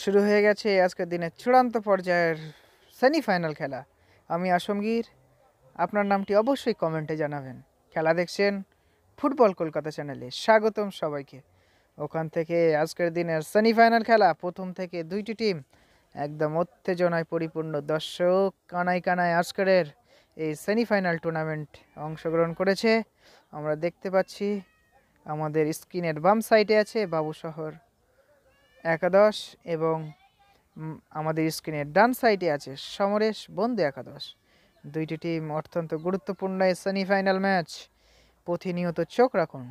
শুরু হয়ে গেছে আজকের দিনের চূড়ান্ত পর্যায়ের সেমিফাইনাল খেলা আমি আসমগীর আপনার নামটি অবশ্যই কমেন্টে জানাবেন খেলা দেখছেন ফুটবল কলকাতা চ্যানেলে স্বাগতম সবাইকে ওখান থেকে আজকের দিনের সেমিফাইনাল খেলা প্রথম থেকে দুইটি টিম একদম উত্তেজনায় পরিপূর্ণ দর্শক কানায় কানায় আজকের এই সেমিফাইনাল টুর্নামেন্ট অংশগ্রহণ করেছে আমরা দেখতে পাচ্ছি আমাদের স্ক্রিনের বাম সাইডে আছে বাবু শহর একাদশ এবং আমাদের স্ক্রিনের ডান সাইডে আছে সমরেশ বন্ধু একাদশ দুইটি টিম অত্যন্ত গুরুত্বপূর্ণ সেমিফাইনাল ম্যাচ প্রতিনিয়ত চোখ রাখুন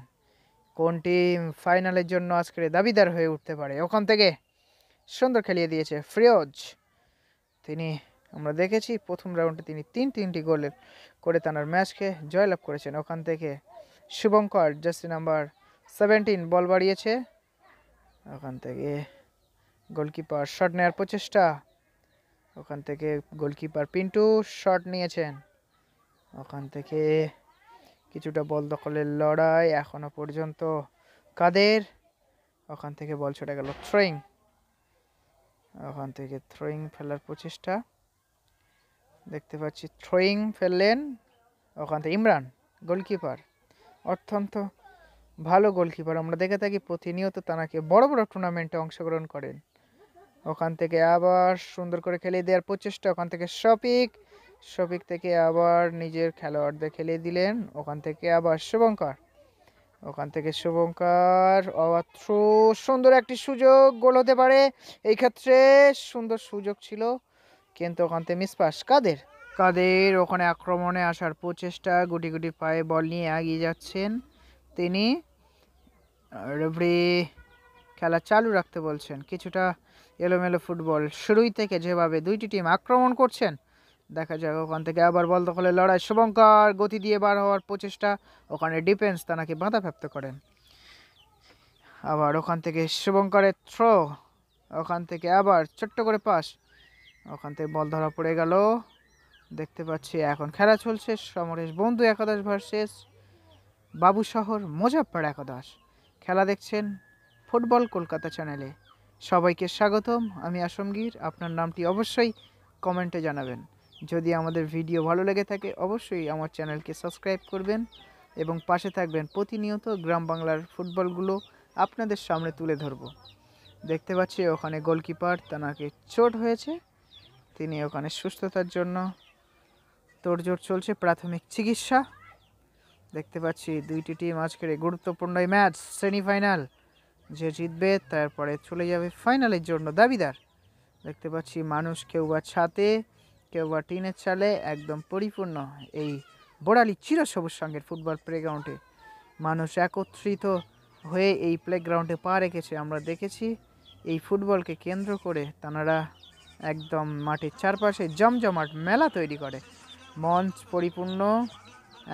কোন টিম ফাইনালের জন্য আজকের দাবিদার হয়ে উঠতে পারে ওখান থেকে সুন্দর খেলিয়ে দিয়েছে ফ্রিয়জ তিনি আমরা দেখেছি প্রথম রাউন্ডে তিনি তিন তিনটি গোলের করে তানার ম্যাচকে জয়লাভ করেছেন ওখান থেকে Shubhankar jersey number seventeen ball বাড়িয়েছে ওখান থেকে গোলকিপার শট নেওয়ার প্রচেষ্টা ওখান থেকে গোলকিপার পিন্টু শট নিয়েছেন ওখান থেকে কিছুটা বল দখলের লড়াই এখনো পর্যন্ত কাদের ওখান থেকে বল ছুটে গেল থ্রোয়িং ওখান থেকে থ্রোয়িং ফেলার প্রচেষ্টা দেখতে পাচ্ছি থ্রোয়িং ফেললেন ওখান থেকে ইমরান গোলকিপার অত্যন্ত ভালো গোলকিপার আমরা দেখে থাকি প্রতিনিয়ত তাঁকে বড় বড় টুর্নামেন্টে অংশগ্রহণ করেন ওখান থেকে আবার সুন্দর করে খেলে দেওয়ার প্রচেষ্টা ওখান থেকে শফিক শফিক থেকে আবার নিজের খেলোয়াড়দের খেলে দিলেন ওখান থেকে আবার শুভঙ্কর ওখান থেকে শুভঙ্কর অবাত্র সুন্দর একটি সুযোগ গোল হতে পারে এই ক্ষেত্রে সুন্দর সুযোগ ছিল কিন্তু ওখান থেকে মিসপাস কাদের কাদের ওখানে আক্রমণে আসার প্রচেষ্টা গুটি গুটি পায়ে বল নিয়ে এগিয়ে যাচ্ছেন তিনি রেফারি খেলা চালু রাখতে বলছেন কিছুটা এলোমেলো ফুটবল শুরুই থেকে যেভাবে দুইটি টিম আক্রমণ করছেন দেখা যাক ওখান থেকে আবার বল দখলে লড়াই শুভঙ্কর গতি দিয়ে বার হওয়ার প্রচেষ্টা ওখানে ডিফেন্স বাঁধা বাধাপ্রাপ্ত করেন আবার ওখান থেকে শুভঙ্করের থ্রো ওখান থেকে আবার ছোট্ট করে পাস ওখান থেকে বল ধরা পড়ে গেল দেখতে পাচ্ছি এখন খেলা চলছে সমরেশ বন্ধু একাদশ ভার্সেস বাবু শহর মোজাফর একাদশ খেলা দেখছেন ফুটবল কলকাতা চ্যানেলে সবাইকে স্বাগতম আমি আসমগীর আপনার নামটি অবশ্যই কমেন্টে জানাবেন যদি আমাদের ভিডিও ভালো লেগে থাকে অবশ্যই আমার চ্যানেলকে সাবস্ক্রাইব করবেন এবং পাশে থাকবেন প্রতিনিয়ত গ্রাম বাংলার ফুটবলগুলো আপনাদের সামনে তুলে ধরব দেখতে পাচ্ছি ওখানে গোলকিপার তানাকে চোট হয়েছে তিনি ওখানে সুস্থতার জন্য তোড়জোড় চলছে প্রাথমিক চিকিৎসা দেখতে পাচ্ছি দুইটি টিম আজকের গুরুত্বপূর্ণ এই ম্যাচ সেমিফাইনাল যে জিতবে তারপরে চলে যাবে ফাইনালের জন্য দাবিদার দেখতে পাচ্ছি মানুষ কেউ বা ছাতে কেউ বা টিনের চালে একদম পরিপূর্ণ এই বড়ালি চিরসবুজ সঙ্গের ফুটবল প্লেগ্রাউন্ডে মানুষ একত্রিত হয়ে এই প্লেগ্রাউন্ডে পা রেখেছে আমরা দেখেছি এই ফুটবলকে কেন্দ্র করে তানারা একদম মাঠের চারপাশে জমজমাট মেলা তৈরি করে মঞ্চ পরিপূর্ণ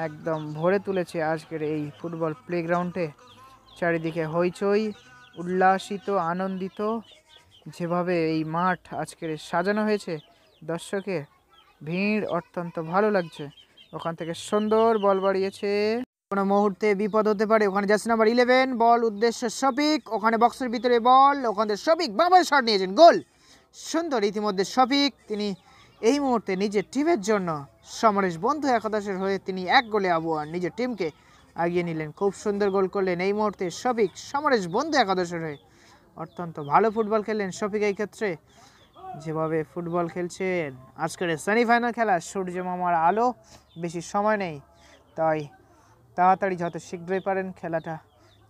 একদম ভরে তুলেছে আজকের এই ফুটবল প্লেগ্রাউন্ডে চারিদিকে হইচই উল্লাসিত আনন্দিত যেভাবে এই মাঠ আজকের সাজানো হয়েছে দর্শকে ভিড় অত্যন্ত ভালো লাগছে ওখান থেকে সুন্দর বল বাড়িয়েছে কোনো মুহূর্তে বিপদ হতে পারে ওখানে জার্সি নাম্বার ইলেভেন বল উদ্দেশ্য শফিক ওখানে বক্সের ভিতরে বল ওখান থেকে শফিক বাবার শট নিয়েছেন গোল সুন্দর ইতিমধ্যে শফিক তিনি এই মুহূর্তে নিজের টিমের জন্য সমরেশ বন্ধু একাদশের হয়ে তিনি এক গোলে আবহাওয়ান নিজের টিমকে আগিয়ে নিলেন খুব সুন্দর গোল করলেন এই মুহূর্তে শফিক সমরেশ বন্ধু একাদশের হয়ে অত্যন্ত ভালো ফুটবল খেললেন শফিক এই ক্ষেত্রে যেভাবে ফুটবল খেলছেন আজকের সেমিফাইনাল খেলা সূর্য মামার আলো বেশি সময় নেই তাই তাড়াতাড়ি যত শীঘ্রই পারেন খেলাটা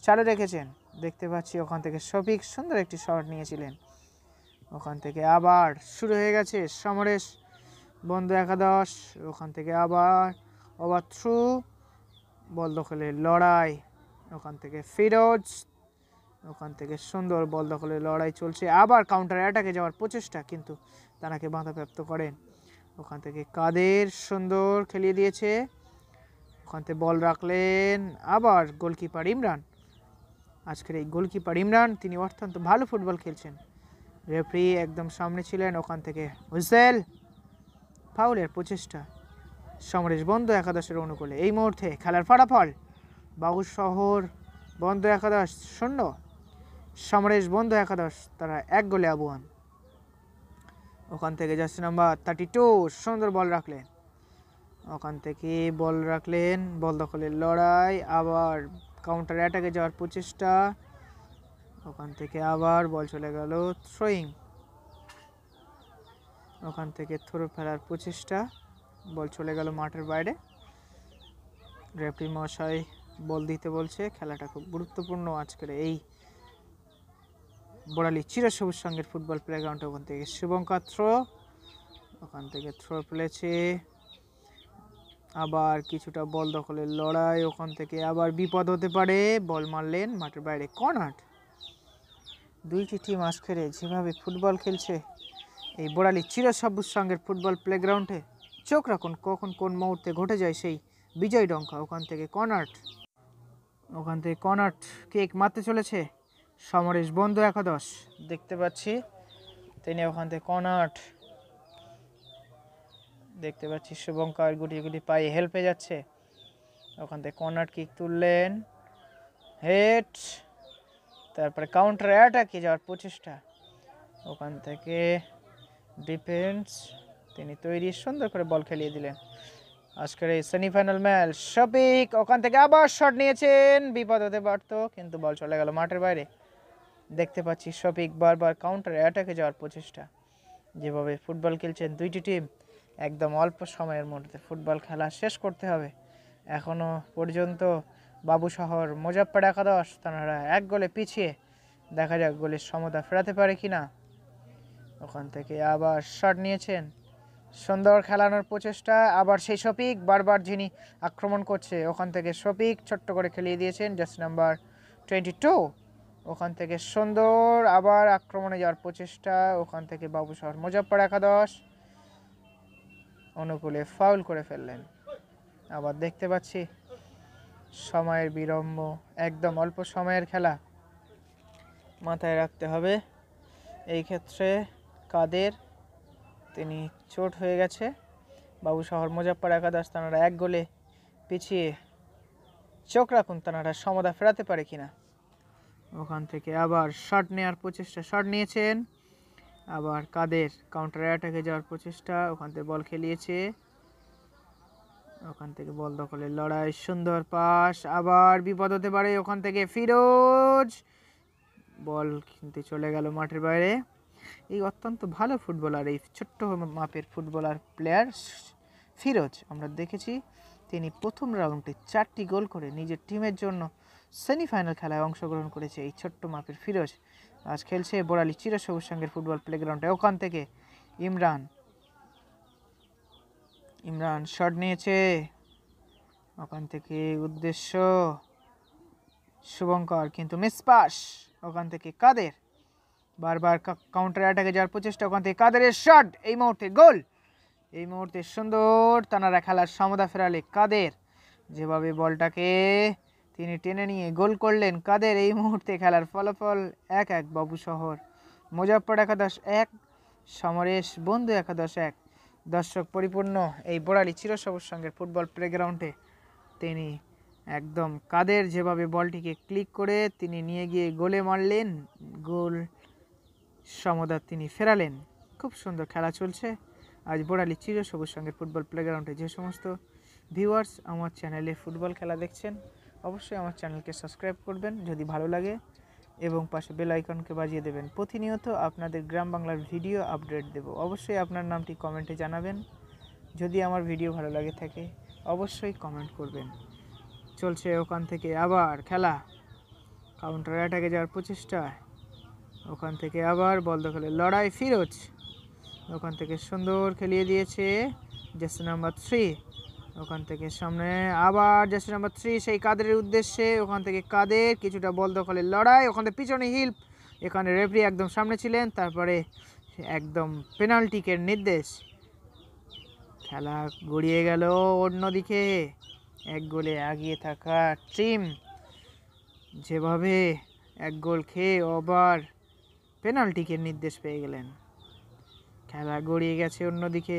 চালু রেখেছেন দেখতে পাচ্ছি ওখান থেকে শফিক সুন্দর একটি শট নিয়েছিলেন ওখান থেকে আবার শুরু হয়ে গেছে সমরেশ বন্ধু একাদশ ওখান থেকে আবার ওভার থ্রু বল দখলের লড়াই ওখান থেকে ফিরোজ ওখান থেকে সুন্দর বল দখলে লড়াই চলছে আবার কাউন্টার অ্যাটাকে যাওয়ার প্রচেষ্টা কিন্তু তারাকে বাঁধাপ্রাপ্ত করেন ওখান থেকে কাদের সুন্দর খেলিয়ে দিয়েছে ওখান থেকে বল রাখলেন আবার গোলকিপার ইমরান আজকের এই গোলকিপার ইমরান তিনি অত্যন্ত ভালো ফুটবল খেলছেন রেফরি একদম সামনে ছিলেন ওখান থেকে হুসেল ফাউলের প্রচেষ্টা সমরেশ বন্ধ একাদশের অনুকূলে এই মুহূর্তে খেলার ফলাফল বাবু শহর বন্ধ একাদশ শূন্য সমরেশ বন্ধ একাদশ তারা এক গোলে আবহান ওখান থেকে যাচ্ছে নাম্বার থার্টি টু সুন্দর বল রাখলেন ওখান থেকে বল রাখলেন বল দখলের লড়াই আবার কাউন্টার অ্যাটাকে যাওয়ার প্রচেষ্টা ওখান থেকে আবার বল চলে গেল থ্রোয়িং ওখান থেকে থ্রো ফেলার প্রচেষ্টা বল চলে গেল মাঠের বাইরে রেফারি মশাই বল দিতে বলছে খেলাটা খুব গুরুত্বপূর্ণ আজকের এই বড়ালি চিরসবুজ সঙ্গের ফুটবল প্লেগ্রাউন্ডে ওখান থেকে শুভঙ্কর থ্রো ওখান থেকে থ্রো ফেলেছে আবার কিছুটা বল দখলের লড়াই ওখান থেকে আবার বিপদ হতে পারে বল মারলেন মাঠের বাইরে কর্নার দুইটি টিম আজকের যেভাবে ফুটবল খেলছে এই বড়ালি চিরসবুজ সঙ্গের ফুটবল প্লেগ্রাউন্ডে চোখ রাখুন কখন কোন মুহূর্তে ঘটে যায় সেই বিজয় ডঙ্কা ওখান থেকে কনার্ট ওখান থেকে কনার্ট কেক মারতে চলেছে সমরেশ বন্ধু একাদশ দেখতে পাচ্ছি তিনি ওখান থেকে কনার্ট দেখতে পাচ্ছি শুভঙ্কর গুটি গুটি পায়ে হেল্পে যাচ্ছে ওখান থেকে কনার্ট কিক তুললেন হেট তারপরে কাউন্টার অ্যাটাকে যাওয়ার প্রচেষ্টা ওখান থেকে ডিফেন্স তিনি তৈরি সুন্দর করে বল খেলিয়ে দিলেন আজকের এই সেমিফাইনাল ম্যাচ শফিক ওখান থেকে আবার শট নিয়েছেন বিপদ হতে পারতো কিন্তু বল চলে গেল মাঠের বাইরে দেখতে পাচ্ছি শফিক বারবার কাউন্টার অ্যাটাকে যাওয়ার প্রচেষ্টা যেভাবে ফুটবল খেলছেন দুইটি টিম একদম অল্প সময়ের মধ্যে ফুটবল খেলা শেষ করতে হবে এখনও পর্যন্ত বাবু শহর মোজাপ্পার একাদশ তারা এক গোলে পিছিয়ে দেখা যাক গোলের সমতা ফেরাতে পারে কি না ওখান থেকে আবার শট নিয়েছেন সুন্দর খেলানোর প্রচেষ্টা আবার সেই শফিক বারবার যিনি আক্রমণ করছে ওখান থেকে শফিক ছোট্ট করে খেলিয়ে দিয়েছেন জাস্ট নাম্বার টোয়েন্টি টু ওখান থেকে সুন্দর আবার আক্রমণে যাওয়ার প্রচেষ্টা ওখান থেকে বাবু শহর মুজাফর একাদশ অনুকূলে ফাউল করে ফেললেন আবার দেখতে পাচ্ছি সময়ের বিলম্ব একদম অল্প সময়ের খেলা মাথায় রাখতে হবে এই ক্ষেত্রে কাদের তিনি চোট হয়ে গেছে বাবু শহর মুজাফর একাদশ তানারা এক গোলে পিছিয়ে চোখ রাখুন তানারা সমদা ফেরাতে পারে কিনা ওখান থেকে আবার শট নেওয়ার প্রচেষ্টা শট নিয়েছেন আবার কাদের কাউন্টার অ্যাটাকে যাওয়ার প্রচেষ্টা ওখান থেকে বল খেলিয়েছে ওখান থেকে বল দখলের লড়াই সুন্দর পাস আবার বিপদ হতে পারে ওখান থেকে ফিরোজ বল কিন্তু চলে গেল মাঠের বাইরে এই অত্যন্ত ভালো ফুটবলার এই ছোট্ট মাপের ফুটবলার প্লেয়ার ফিরোজ আমরা দেখেছি তিনি প্রথম রাউন্ডে চারটি গোল করে নিজের টিমের জন্য সেমিফাইনাল খেলায় অংশগ্রহণ করেছে এই ছোট্ট মাপের ফিরোজ আজ খেলছে বোরালি চিরসবুজ সঙ্গের ফুটবল প্লেগ্রাউন্ডে ওখান থেকে ইমরান ইমরান শট নিয়েছে ওখান থেকে উদ্দেশ্য শুভঙ্কর কিন্তু মিসপাস ওখান থেকে কাদের বারবার কাউন্টার অ্যাটাকে যাওয়ার প্রচেষ্টা ওখান থেকে কাদেরের শট এই মুহূর্তে গোল এই মুহূর্তে সুন্দর তানারা খেলার সমদা ফেরালে কাদের যেভাবে বলটাকে তিনি টেনে নিয়ে গোল করলেন কাদের এই মুহূর্তে খেলার ফলাফল এক এক বাবু শহর মুজাফর একাদশ এক সমরেশ বন্ধু একাদশ এক দর্শক পরিপূর্ণ এই বোড়ালি চিরসবুজ সঙ্গের ফুটবল প্লেগ্রাউন্ডে তিনি একদম কাদের যেভাবে বলটিকে ক্লিক করে তিনি নিয়ে গিয়ে গোলে মারলেন গোল সমদার তিনি ফেরালেন খুব সুন্দর খেলা চলছে আজ বোড়ালি সবুজ সঙ্গে ফুটবল প্লেগ্রাউন্ডে যে সমস্ত ভিউয়ার্স আমার চ্যানেলে ফুটবল খেলা দেখছেন অবশ্যই আমার চ্যানেলকে সাবস্ক্রাইব করবেন যদি ভালো লাগে এবং পাশে বেল আইকনকে বাজিয়ে দেবেন প্রতিনিয়ত আপনাদের গ্রাম বাংলার ভিডিও আপডেট দেব অবশ্যই আপনার নামটি কমেন্টে জানাবেন যদি আমার ভিডিও ভালো লাগে থাকে অবশ্যই কমেন্ট করবেন চলছে ওখান থেকে আবার খেলা কাউন্টার অ্যাটাকে যাওয়ার প্রচেষ্টা ওখান থেকে আবার বল দখলে লড়াই ফিরোজ ওখান থেকে সুন্দর খেলিয়ে দিয়েছে জার্সি নাম্বার থ্রি ওখান থেকে সামনে আবার জার্সি নাম্বার থ্রি সেই কাদের উদ্দেশ্যে ওখান থেকে কাদের কিছুটা বল দখলে লড়াই ওখান থেকে পিছনে হিল এখানে রেফরি একদম সামনে ছিলেন তারপরে একদম পেনাল্টিকের নির্দেশ খেলা গড়িয়ে গেল অন্যদিকে এক গোলে আগিয়ে থাকা টিম যেভাবে এক গোল খেয়ে ওভার পেনাল্টিকে নির্দেশ পেয়ে গেলেন খেলা গড়িয়ে গেছে অন্যদিকে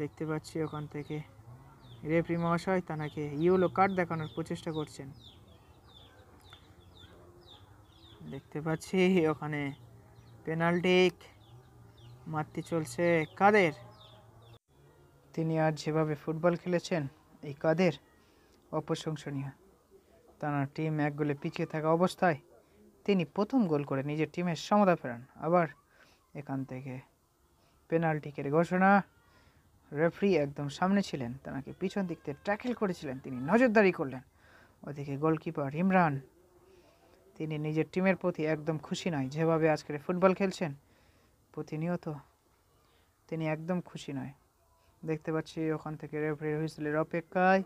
দেখতে পাচ্ছি ওখান থেকে রেফরি মহাশয় তানাকে ইয়েলো কার্ড দেখানোর প্রচেষ্টা করছেন দেখতে পাচ্ছি ওখানে পেনাল্টি মারতে চলছে কাদের তিনি আর যেভাবে ফুটবল খেলেছেন এই কাদের অপ্রশংসনীয় তাঁর টিম এক গোলে পিছিয়ে থাকা অবস্থায় তিনি প্রথম গোল করে নিজের টিমের সমতা ফেরান আবার এখান থেকে পেনাল্টি ঘোষণা রেফারি একদম সামনে ছিলেন তাকে পিছন দিক থেকে ট্যাকেল করেছিলেন তিনি নজরদারি করলেন ওদিকে গোলকিপার ইমরান তিনি নিজের টিমের প্রতি একদম খুশি নয় যেভাবে আজকের ফুটবল খেলছেন প্রতিনিয়ত তিনি একদম খুশি নয় দেখতে পাচ্ছি ওখান থেকে রেফারি হুইসেলের অপেক্ষায়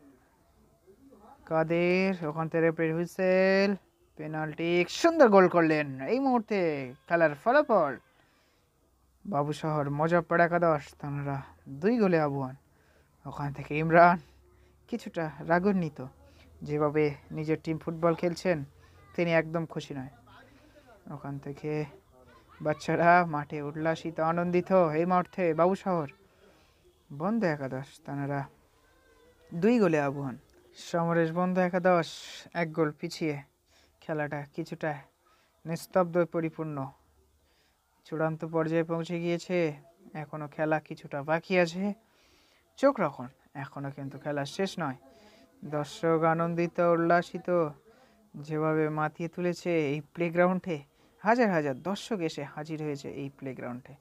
কাদের ওখান থেকে রেফারি হুইসেল পেনাল্টি সুন্দর গোল করলেন এই মুহূর্তে খেলার ফলাফল বাবু শহর মজা পড়া একাদশ তাঁরা দুই গোলে আবহান ওখান থেকে ইমরান কিছুটা রাগান্বিত যেভাবে নিজের টিম ফুটবল খেলছেন তিনি একদম খুশি নয় ওখান থেকে বাচ্চারা মাঠে উল্লাসিত আনন্দিত এই মুহূর্তে বাবু শহর বন্ধ একাদশ তানারা দুই গোলে আবহান সমরেশ বন্ধ একাদশ এক গোল পিছিয়ে খেলাটা কিছুটা নিস্তব্ধ পরিপূর্ণ চূড়ান্ত পর্যায়ে পৌঁছে গিয়েছে এখনও খেলা কিছুটা বাকি আছে চোখ রাখুন এখনও কিন্তু খেলা শেষ নয় দর্শক আনন্দিত উল্লাসিত যেভাবে মাতিয়ে তুলেছে এই প্লেগ্রাউন্ডে হাজার হাজার দর্শক এসে হাজির হয়েছে এই প্লেগ্রাউন্ডে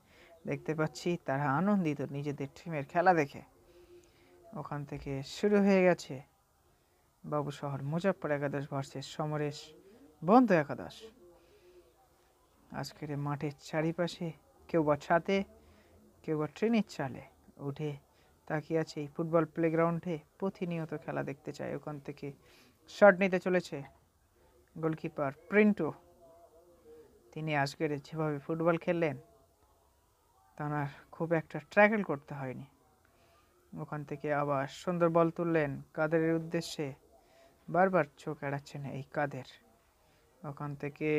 দেখতে পাচ্ছি তারা আনন্দিত নিজেদের টিমের খেলা দেখে ওখান থেকে শুরু হয়ে গেছে বাবু শহর মুজাফর একাদশ ভার্সেস সমরেশ বন্ধ একাদশ আজকের মাঠের চারিপাশে কেউ বা ছাতে কেউ বা ট্রেনের চালে উঠে তাকিয়ে আছে এই ফুটবল প্লেগ্রাউন্ডে প্রতিনিয়ত খেলা দেখতে চায় ওখান থেকে শট নিতে চলেছে গোলকিপার প্রিন্টো তিনি আজকের যেভাবে ফুটবল খেললেন তার খুব একটা ট্র্যাকেল করতে হয়নি ওখান থেকে আবার সুন্দর বল তুললেন কাদেরের উদ্দেশ্যে বারবার চোখ এড়াচ্ছেন এই কাদের ওখান থেকে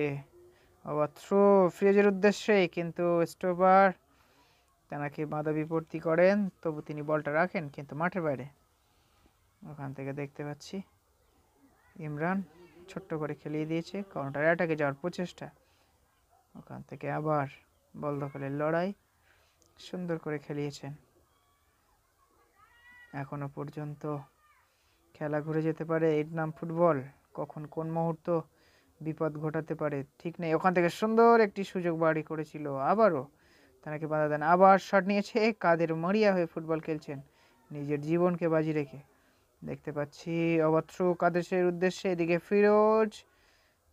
আবার থ্রো ফ্রিজের উদ্দেশ্যে কিন্তু স্টোভার তেনাকে বাধা বিপত্তি করেন তবু তিনি বলটা রাখেন কিন্তু মাঠের বাইরে ওখান থেকে দেখতে পাচ্ছি ইমরান ছোট্ট করে খেলিয়ে দিয়েছে কাউন্টার অ্যাটাকে যাওয়ার প্রচেষ্টা ওখান থেকে আবার বল দখলের লড়াই সুন্দর করে খেলিয়েছেন এখনো পর্যন্ত খেলা ঘুরে যেতে পারে এর নাম ফুটবল কখন কোন মুহূর্ত বিপদ ঘটাতে পারে ঠিক নেই ওখান থেকে সুন্দর একটি সুযোগ বাড়ি করেছিল আবারও তাঁকে বাধা দেন আবার শট নিয়েছে কাদের মরিয়া হয়ে ফুটবল খেলছেন নিজের জীবনকে বাজি রেখে দেখতে পাচ্ছি অবত্র কাদেশের উদ্দেশ্যে এদিকে ফিরোজ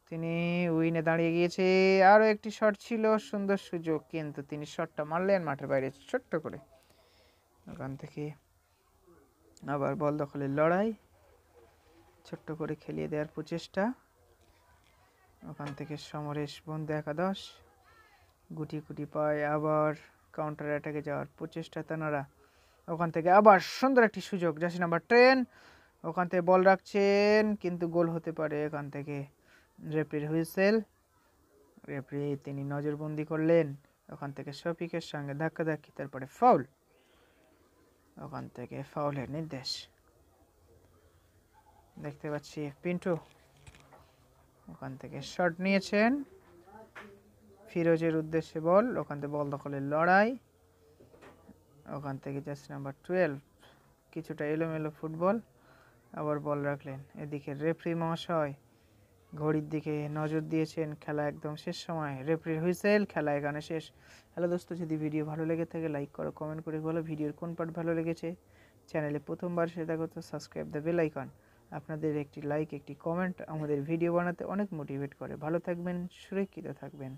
তিনি উইনে দাঁড়িয়ে গিয়েছে আরও একটি শট ছিল সুন্দর সুযোগ কিন্তু তিনি শটটা মারলেন মাঠের বাইরে ছোট্ট করে ওখান থেকে আবার বল দখলের লড়াই ছোট্ট করে খেলিয়ে দেওয়ার প্রচেষ্টা ওখান থেকে সমরেশ বন্ধু একাদশ গুটি গুটি পায় আবার কাউন্টার অ্যাটাকে যাওয়ার প্রচেষ্টা তেনারা ওখান থেকে আবার সুন্দর একটি সুযোগ না নাম্বার ট্রেন ওখান থেকে বল রাখছেন কিন্তু গোল হতে পারে এখান থেকে রেফরির হুইসেল রেফরি তিনি নজরবন্দি করলেন ওখান থেকে শফিকের সঙ্গে ধাক্কা ধাক্কি তারপরে ফাউল ওখান থেকে ফাউলের নির্দেশ দেখতে পাচ্ছি পিন্টু ওখান থেকে শট নিয়েছেন ফিরোজের উদ্দেশ্যে বল ওখান থেকে বল দখলের লড়াই ওখান থেকে জাস্ট নাম্বার টুয়েলভ কিছুটা এলোমেলো ফুটবল আবার বল রাখলেন এদিকে রেফরি মহাশয় ঘড়ির দিকে নজর দিয়েছেন খেলা একদম শেষ সময় রেফরির হুইসেল খেলা এখানে শেষ হ্যালো দোস্ত যদি ভিডিও ভালো লেগে থাকে লাইক করো কমেন্ট করে বলো ভিডিওর কোন পার্ট ভালো লেগেছে চ্যানেলে প্রথমবার সেটা করতে সাবস্ক্রাইব দ্য বেলাইকন আপনাদের একটি লাইক একটি কমেন্ট আমাদের ভিডিও বানাতে অনেক মোটিভেট করে ভালো থাকবেন সুরক্ষিত থাকবেন